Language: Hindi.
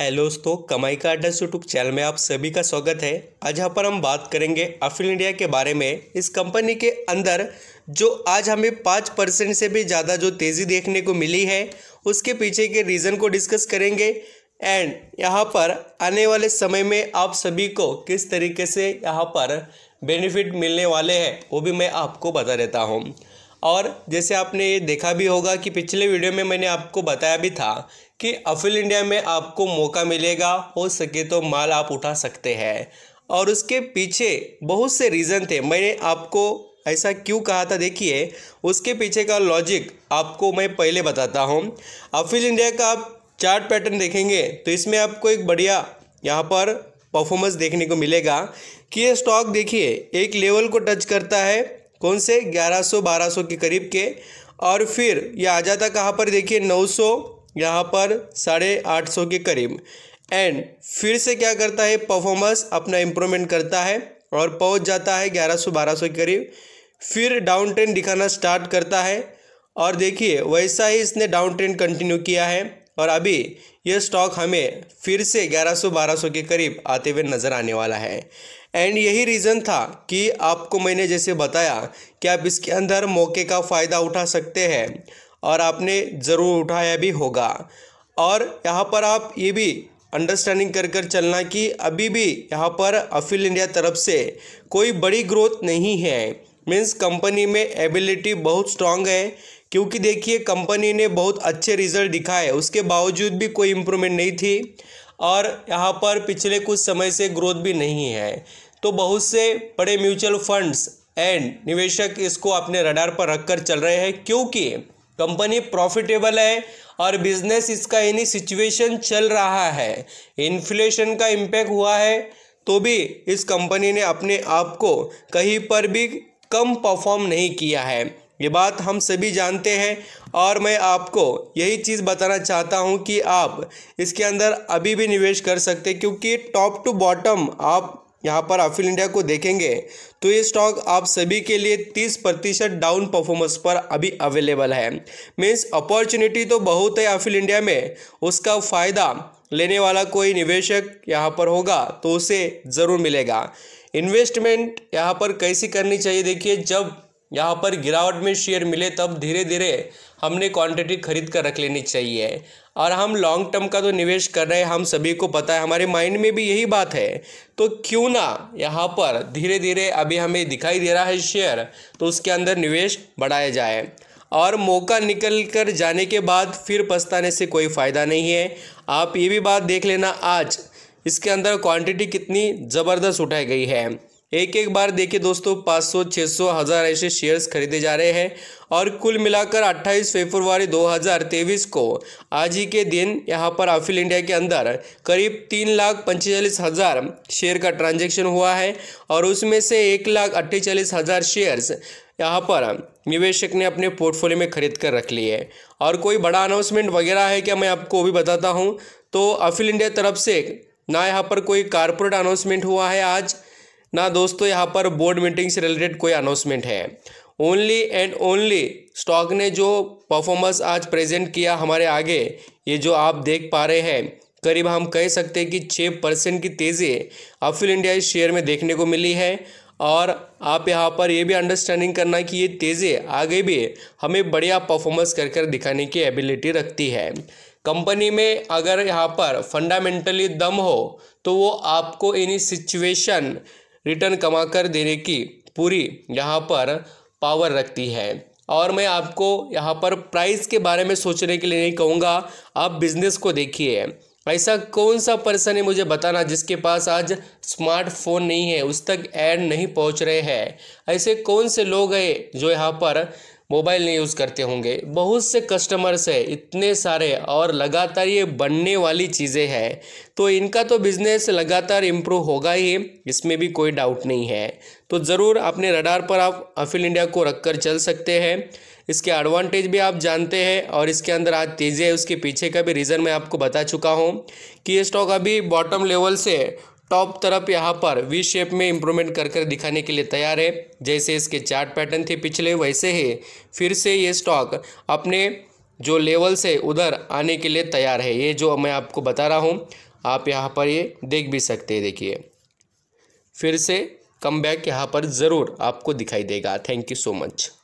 हेलो दोस्तों कमाई का अड्डा यूट्यूब चैनल में आप सभी का स्वागत है आज यहाँ पर हम बात करेंगे अफिल इंडिया के बारे में इस कंपनी के अंदर जो आज हमें पाँच परसेंट से भी ज़्यादा जो तेज़ी देखने को मिली है उसके पीछे के रीज़न को डिस्कस करेंगे एंड यहाँ पर आने वाले समय में आप सभी को किस तरीके से यहाँ पर बेनिफिट मिलने वाले हैं वो भी मैं आपको बता देता हूँ और जैसे आपने ये देखा भी होगा कि पिछले वीडियो में मैंने आपको बताया भी था कि अफिल इंडिया में आपको मौका मिलेगा हो सके तो माल आप उठा सकते हैं और उसके पीछे बहुत से रीज़न थे मैंने आपको ऐसा क्यों कहा था देखिए उसके पीछे का लॉजिक आपको मैं पहले बताता हूँ अफिल इंडिया का आप चार्ट पैटर्न देखेंगे तो इसमें आपको एक बढ़िया यहाँ पर परफॉर्मेंस देखने को मिलेगा कि ये स्टॉक देखिए एक लेवल को टच करता है कौन से 1100 1200 के करीब के और फिर ये आ जाता कहाँ पर देखिए 900 यहाँ पर साढ़े आठ सौ के करीब एंड फिर से क्या करता है परफॉर्मेंस अपना इम्प्रूवमेंट करता है और पहुँच जाता है 1100 1200 के करीब फिर डाउन ट्रेंड दिखाना स्टार्ट करता है और देखिए वैसा ही इसने डाउन ट्रेंड कंटिन्यू किया है और अभी यह स्टॉक हमें फिर से 1100-1200 के करीब आते हुए नज़र आने वाला है एंड यही रीज़न था कि आपको मैंने जैसे बताया कि आप इसके अंदर मौके का फ़ायदा उठा सकते हैं और आपने ज़रूर उठाया भी होगा और यहाँ पर आप ये भी अंडरस्टैंडिंग कर कर चलना कि अभी भी यहाँ पर अफिल इंडिया तरफ से कोई बड़ी ग्रोथ नहीं है मीन्स कंपनी में एबिलिटी बहुत स्ट्रांग है क्योंकि देखिए कंपनी ने बहुत अच्छे रिजल्ट दिखाए उसके बावजूद भी कोई इम्प्रूवमेंट नहीं थी और यहाँ पर पिछले कुछ समय से ग्रोथ भी नहीं है तो बहुत से बड़े म्यूचुअल फंड्स एंड निवेशक इसको अपने रडार पर रखकर चल रहे हैं क्योंकि कंपनी प्रॉफिटेबल है और बिजनेस इसका यानी सिचुएशन चल रहा है इन्फ्लेशन का इम्पैक्ट हुआ है तो भी इस कंपनी ने अपने आप को कहीं पर भी कम परफॉर्म नहीं किया है ये बात हम सभी जानते हैं और मैं आपको यही चीज़ बताना चाहता हूँ कि आप इसके अंदर अभी भी निवेश कर सकते हैं क्योंकि टॉप टू बॉटम आप यहाँ पर अफिल इंडिया को देखेंगे तो ये स्टॉक आप सभी के लिए 30 प्रतिशत डाउन परफॉर्मेंस पर अभी अवेलेबल है मीन्स अपॉर्चुनिटी तो बहुत है अफिल इंडिया में उसका फ़ायदा लेने वाला कोई निवेशक यहाँ पर होगा तो उसे ज़रूर मिलेगा इन्वेस्टमेंट यहाँ पर कैसी करनी चाहिए देखिए जब यहाँ पर गिरावट में शेयर मिले तब धीरे धीरे हमने क्वांटिटी खरीद कर रख लेनी चाहिए और हम लॉन्ग टर्म का तो निवेश कर रहे हैं हम सभी को पता है हमारे माइंड में भी यही बात है तो क्यों ना यहाँ पर धीरे धीरे अभी हमें दिखाई दे रहा है शेयर तो उसके अंदर निवेश बढ़ाया जाए और मौका निकल कर जाने के बाद फिर पछताने से कोई फ़ायदा नहीं है आप ये भी बात देख लेना आज इसके अंदर क्वांटिटी कितनी ज़बरदस्त उठाई गई है एक एक बार देखिए दोस्तों 500, 600, हज़ार ऐसे शेयर्स खरीदे जा रहे हैं और कुल मिलाकर 28 फरवरी 2023 को आज ही के दिन यहां पर आफिल इंडिया के अंदर करीब तीन लाख पंचेचालीस हज़ार शेयर का ट्रांजैक्शन हुआ है और उसमें से एक लाख अट्ठेचालीस हज़ार शेयर्स यहाँ पर निवेशक ने अपने पोर्टफोलियो में खरीद कर रख लिए और कोई बड़ा अनाउंसमेंट वगैरह है क्या मैं आपको भी बताता हूँ तो अफिल इंडिया तरफ से ना यहाँ पर कोई कारपोरेट अनाउंसमेंट हुआ है आज ना दोस्तों यहाँ पर बोर्ड मीटिंग से रिलेटेड कोई अनाउंसमेंट है ओनली एंड ओनली स्टॉक ने जो परफॉर्मेंस आज प्रेजेंट किया हमारे आगे ये जो आप देख पा रहे हैं करीब हम कह सकते हैं कि छः परसेंट की तेज़ी अफिल इंडिया शेयर में देखने को मिली है और आप यहाँ पर ये भी अंडरस्टैंडिंग करना कि ये तेज़ी आगे भी हमें बढ़िया परफॉर्मेंस कर कर दिखाने की एबिलिटी रखती है कंपनी में अगर यहाँ पर फंडामेंटली दम हो तो वो आपको इन सिचुएशन रिटर्न कमा कर देने की पूरी यहाँ पर पावर रखती है और मैं आपको यहाँ पर प्राइस के बारे में सोचने के लिए नहीं कहूँगा आप बिजनेस को देखिए ऐसा कौन सा पर्सन है मुझे बताना जिसके पास आज स्मार्टफोन नहीं है उस तक ऐड नहीं पहुंच रहे हैं ऐसे कौन से लोग हैं जो यहाँ पर मोबाइल नहीं यूज़ करते होंगे बहुत से कस्टमर्स है इतने सारे और लगातार ये बनने वाली चीज़ें हैं तो इनका तो बिज़नेस लगातार इम्प्रूव होगा ही इसमें भी कोई डाउट नहीं है तो ज़रूर अपने रडार पर आप अफिल इंडिया को रख कर चल सकते हैं इसके एडवांटेज भी आप जानते हैं और इसके अंदर आज तेज़ी है उसके पीछे का भी रीज़न मैं आपको बता चुका हूँ कि ये स्टॉक अभी बॉटम लेवल से टॉप तरफ यहाँ पर वी शेप में इम्प्रूवमेंट कर कर दिखाने के लिए तैयार है जैसे इसके चार्ट पैटर्न थे पिछले वैसे ही फिर से ये स्टॉक अपने जो लेवल से उधर आने के लिए तैयार है ये जो मैं आपको बता रहा हूँ आप यहाँ पर ये देख भी सकते हैं देखिए फिर से कम बैक यहाँ पर ज़रूर आपको दिखाई देगा थैंक यू सो मच